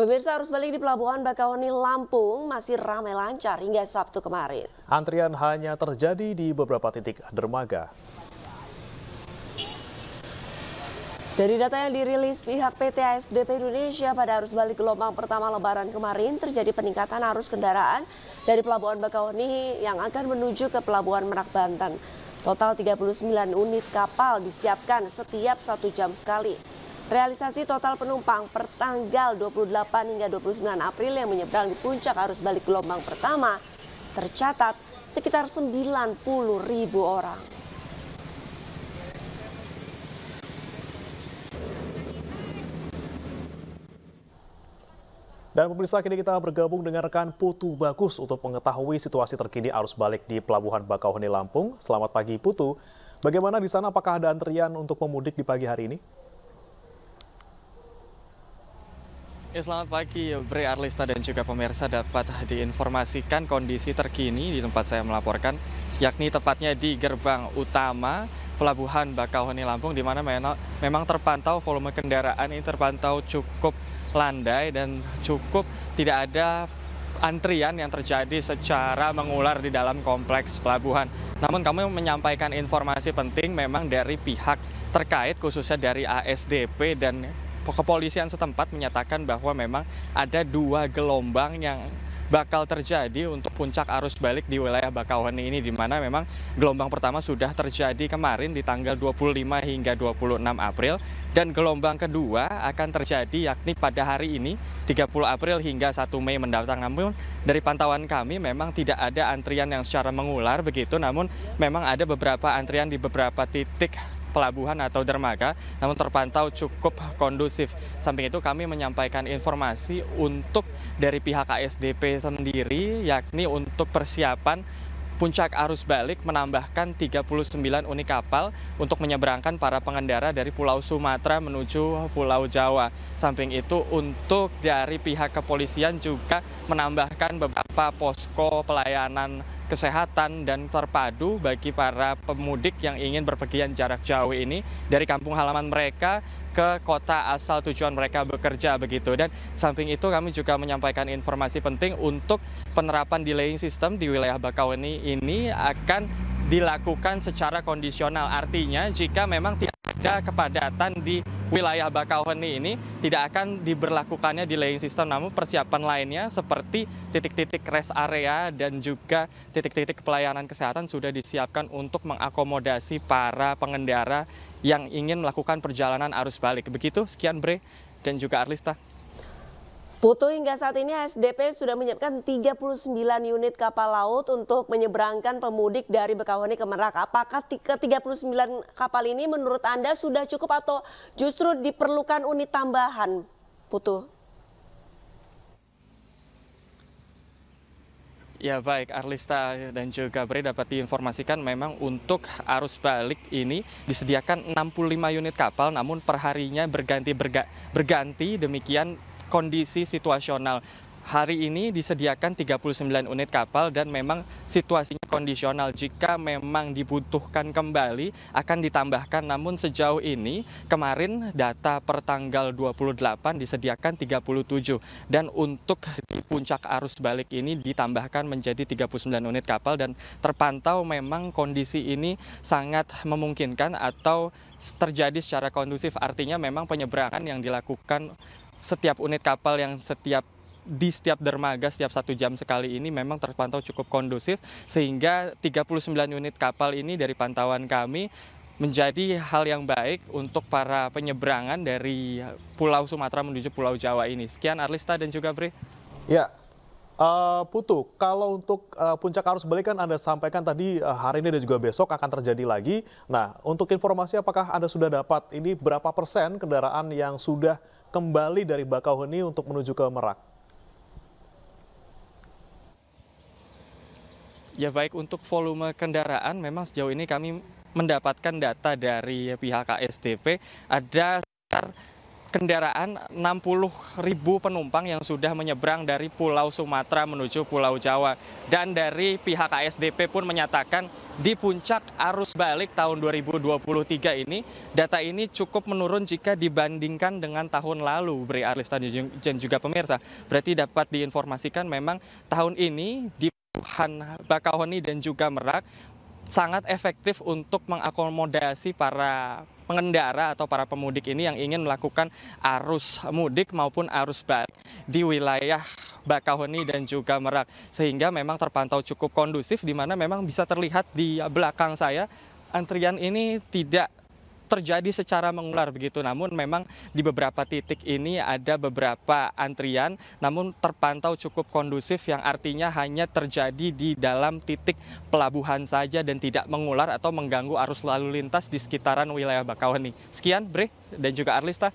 Pemirsa arus balik di Pelabuhan Bakauheni Lampung masih ramai lancar hingga Sabtu kemarin. Antrian hanya terjadi di beberapa titik dermaga. Dari data yang dirilis pihak PT ASDP Indonesia pada arus balik gelombang pertama lebaran kemarin terjadi peningkatan arus kendaraan dari Pelabuhan Bakauheni yang akan menuju ke Pelabuhan Merak Banten. Total 39 unit kapal disiapkan setiap satu jam sekali. Realisasi total penumpang per tanggal 28 hingga 29 April yang menyeberang di puncak arus balik gelombang pertama tercatat sekitar 90 ribu orang. Dan pemirsa kini kita bergabung dengan rekan Putu Bagus untuk mengetahui situasi terkini arus balik di Pelabuhan Bakauheni Lampung. Selamat pagi Putu. Bagaimana di sana? Apakah ada antrian untuk pemudik di pagi hari ini? Ya, selamat pagi, Bre Arlista dan juga pemirsa dapat diinformasikan kondisi terkini di tempat saya melaporkan, yakni tepatnya di gerbang utama Pelabuhan Bakauheni Lampung, di mana memang terpantau volume kendaraan ini terpantau cukup landai dan cukup tidak ada antrian yang terjadi secara mengular di dalam kompleks pelabuhan. Namun kami menyampaikan informasi penting memang dari pihak terkait khususnya dari ASDP dan kepolisian setempat menyatakan bahwa memang ada dua gelombang yang bakal terjadi untuk puncak arus balik di wilayah Bakauheni ini di mana memang gelombang pertama sudah terjadi kemarin di tanggal 25 hingga 26 April dan gelombang kedua akan terjadi yakni pada hari ini 30 April hingga 1 Mei mendatang namun dari pantauan kami memang tidak ada antrian yang secara mengular begitu namun memang ada beberapa antrian di beberapa titik pelabuhan atau dermaga, namun terpantau cukup kondusif. Samping itu kami menyampaikan informasi untuk dari pihak KSDP sendiri, yakni untuk persiapan puncak arus balik menambahkan 39 unit kapal untuk menyeberangkan para pengendara dari Pulau Sumatera menuju Pulau Jawa. Samping itu untuk dari pihak kepolisian juga menambahkan beberapa posko pelayanan kesehatan dan terpadu bagi para pemudik yang ingin berpergian jarak jauh ini dari kampung halaman mereka ke kota asal tujuan mereka bekerja begitu. Dan samping itu kami juga menyampaikan informasi penting untuk penerapan delaying system di wilayah Bakauheni ini akan dilakukan secara kondisional. Artinya jika memang tidak ada kepadatan di wilayah Bakauheni ini tidak akan diberlakukannya delaying system namun persiapan lainnya seperti titik-titik rest area dan juga titik-titik pelayanan kesehatan sudah disiapkan untuk mengakomodasi para pengendara yang ingin melakukan perjalanan arus balik. Begitu, sekian Bre dan juga Arlista. Putu hingga saat ini ASDP sudah menyiapkan 39 unit kapal laut untuk menyeberangkan pemudik dari Bekahuni ke Merak. Apakah ke 39 kapal ini menurut Anda sudah cukup atau justru diperlukan unit tambahan, Putu? Ya baik, Arlista dan juga Bre dapat diinformasikan memang untuk arus balik ini disediakan 65 unit kapal namun perharinya berganti berga, berganti demikian kondisi situasional. Hari ini disediakan 39 unit kapal dan memang situasinya kondisional. Jika memang dibutuhkan kembali akan ditambahkan namun sejauh ini kemarin data per tanggal 28 disediakan 37 dan untuk di puncak arus balik ini ditambahkan menjadi 39 unit kapal dan terpantau memang kondisi ini sangat memungkinkan atau terjadi secara kondusif artinya memang penyeberangan yang dilakukan setiap unit kapal yang setiap di setiap dermaga setiap satu jam sekali ini memang terpantau cukup kondusif sehingga 39 unit kapal ini dari pantauan kami menjadi hal yang baik untuk para penyeberangan dari Pulau Sumatera menuju Pulau Jawa ini. Sekian Arlista dan juga Bri. Ya, Uh, Putu, kalau untuk uh, puncak arus balik kan Anda sampaikan tadi uh, hari ini dan juga besok akan terjadi lagi. Nah, untuk informasi apakah Anda sudah dapat ini berapa persen kendaraan yang sudah kembali dari Bakauheni untuk menuju ke Merak? Ya baik untuk volume kendaraan memang sejauh ini kami mendapatkan data dari pihak KSDP ada kendaraan 60 ribu penumpang yang sudah menyeberang dari Pulau Sumatera menuju Pulau Jawa. Dan dari pihak ASDP pun menyatakan di puncak arus balik tahun 2023 ini, data ini cukup menurun jika dibandingkan dengan tahun lalu, Bri Arlis dan juga pemirsa. Berarti dapat diinformasikan memang tahun ini di Wuhan, Bakauheni dan juga Merak sangat efektif untuk mengakomodasi para pengendara atau para pemudik ini yang ingin melakukan arus mudik maupun arus balik di wilayah Bakahoni dan juga Merak sehingga memang terpantau cukup kondusif di mana memang bisa terlihat di belakang saya antrian ini tidak terjadi secara mengular begitu. Namun memang di beberapa titik ini ada beberapa antrian namun terpantau cukup kondusif yang artinya hanya terjadi di dalam titik pelabuhan saja dan tidak mengular atau mengganggu arus lalu lintas di sekitaran wilayah Bakauheni. Sekian Bre dan juga Arlista.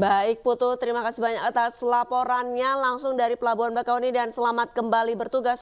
Baik Putu, terima kasih banyak atas laporannya langsung dari Pelabuhan Bakauheni dan selamat kembali bertugas.